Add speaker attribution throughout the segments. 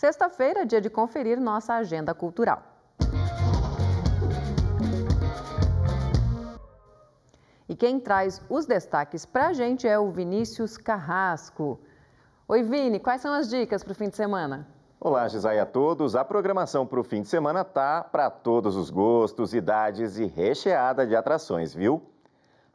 Speaker 1: Sexta-feira, dia de conferir nossa agenda cultural. E quem traz os destaques para a gente é o Vinícius Carrasco. Oi, Vini, quais são as dicas para o fim de semana? Olá, Gisai a todos. A programação para o fim de semana tá para todos os gostos, idades e recheada de atrações, viu?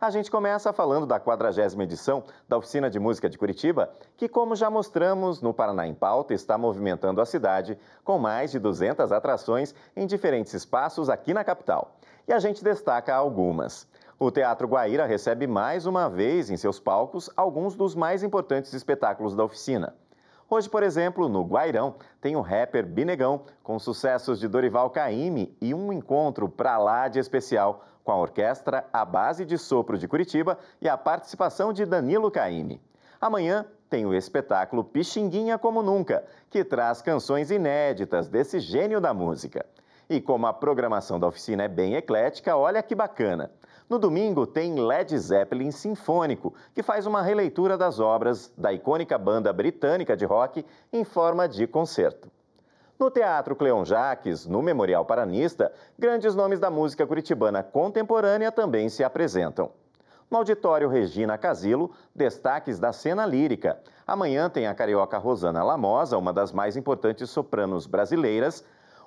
Speaker 1: A gente começa falando da 40 edição da Oficina de Música de Curitiba, que, como já mostramos no Paraná em Pauta, está movimentando a cidade com mais de 200 atrações em diferentes espaços aqui na capital. E a gente destaca algumas. O Teatro Guaíra recebe mais uma vez em seus palcos alguns dos mais importantes espetáculos da oficina. Hoje, por exemplo, no Guairão, tem o rapper Binegão, com sucessos de Dorival Caymmi e um encontro pra lá de especial com a orquestra A Base de Sopro de Curitiba e a participação de Danilo Caymmi. Amanhã tem o espetáculo Pixinguinha Como Nunca, que traz canções inéditas desse gênio da música. E como a programação da oficina é bem eclética, olha que bacana. No domingo tem Led Zeppelin Sinfônico, que faz uma releitura das obras da icônica banda britânica de rock em forma de concerto. No Teatro Cleon Jaques, no Memorial Paranista, grandes nomes da música curitibana contemporânea também se apresentam. No auditório Regina Casilo, destaques da cena lírica. Amanhã tem a carioca Rosana Lamosa, uma das mais importantes sopranos brasileiras,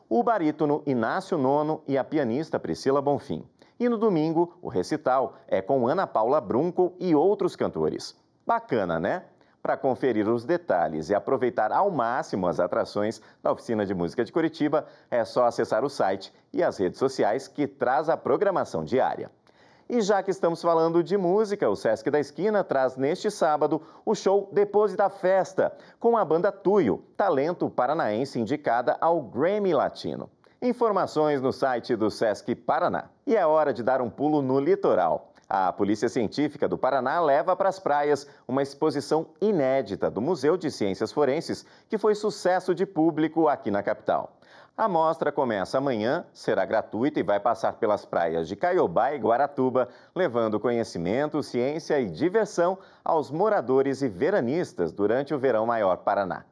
Speaker 1: o barítono Inácio Nono e a pianista Priscila Bonfim. E no domingo, o recital é com Ana Paula Brunco e outros cantores. Bacana, né? Para conferir os detalhes e aproveitar ao máximo as atrações da Oficina de Música de Curitiba, é só acessar o site e as redes sociais que traz a programação diária. E já que estamos falando de música, o Sesc da Esquina traz neste sábado o show Depois da Festa, com a banda Tuyo, talento paranaense indicada ao Grammy Latino. Informações no site do Sesc Paraná. E é hora de dar um pulo no litoral. A Polícia Científica do Paraná leva para as praias uma exposição inédita do Museu de Ciências Forenses, que foi sucesso de público aqui na capital. A mostra começa amanhã, será gratuita e vai passar pelas praias de Caiobá e Guaratuba, levando conhecimento, ciência e diversão aos moradores e veranistas durante o Verão Maior Paraná.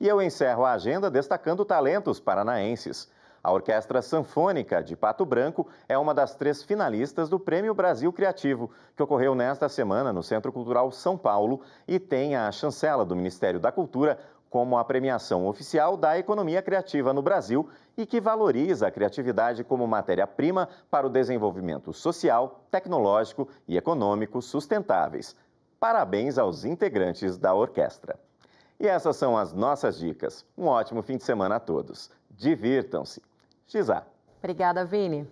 Speaker 1: E eu encerro a agenda destacando talentos paranaenses. A Orquestra Sanfônica de Pato Branco é uma das três finalistas do Prêmio Brasil Criativo, que ocorreu nesta semana no Centro Cultural São Paulo e tem a chancela do Ministério da Cultura como a premiação oficial da economia criativa no Brasil e que valoriza a criatividade como matéria-prima para o desenvolvimento social, tecnológico e econômico sustentáveis. Parabéns aos integrantes da orquestra. E essas são as nossas dicas. Um ótimo fim de semana a todos divirtam-se. Xizá. Obrigada, Vini.